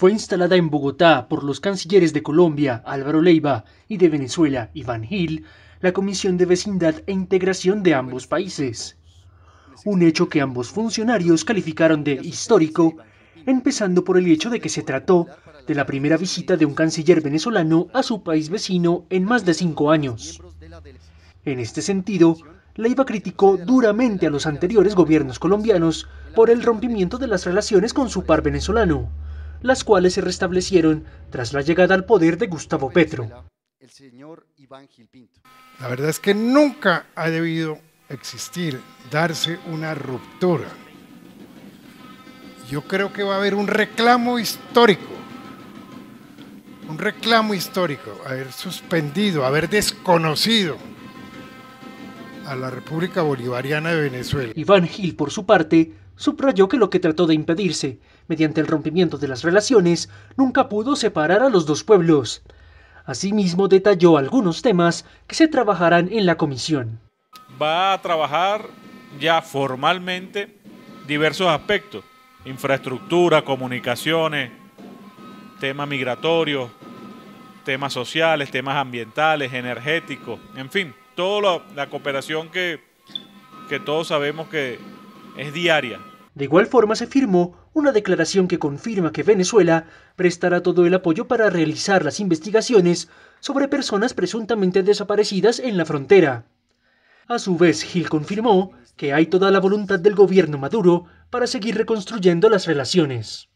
Fue instalada en Bogotá por los cancilleres de Colombia, Álvaro Leiva, y de Venezuela, Iván Gil, la Comisión de Vecindad e Integración de ambos países. Un hecho que ambos funcionarios calificaron de histórico, empezando por el hecho de que se trató de la primera visita de un canciller venezolano a su país vecino en más de cinco años. En este sentido, Leiva criticó duramente a los anteriores gobiernos colombianos por el rompimiento de las relaciones con su par venezolano, las cuales se restablecieron tras la llegada al poder de Gustavo Petro. El señor Iván Gil Pinto. La verdad es que nunca ha debido existir, darse una ruptura. Yo creo que va a haber un reclamo histórico, un reclamo histórico, haber suspendido, haber desconocido a la República Bolivariana de Venezuela. Iván Gil, por su parte, subrayó que lo que trató de impedirse, mediante el rompimiento de las relaciones, nunca pudo separar a los dos pueblos. Asimismo, detalló algunos temas que se trabajarán en la comisión. Va a trabajar ya formalmente diversos aspectos, infraestructura, comunicaciones, tema migratorio, temas sociales, temas ambientales, energéticos, en fin, la, cooperación que todos sabemos que es diaria. De igual forma se firmó una declaración que confirma que Venezuela prestará todo el apoyo para realizar las investigaciones sobre personas presuntamente desaparecidas en la frontera. A su vez, Gil confirmó que hay toda la voluntad del gobierno Maduro para seguir reconstruyendo las relaciones.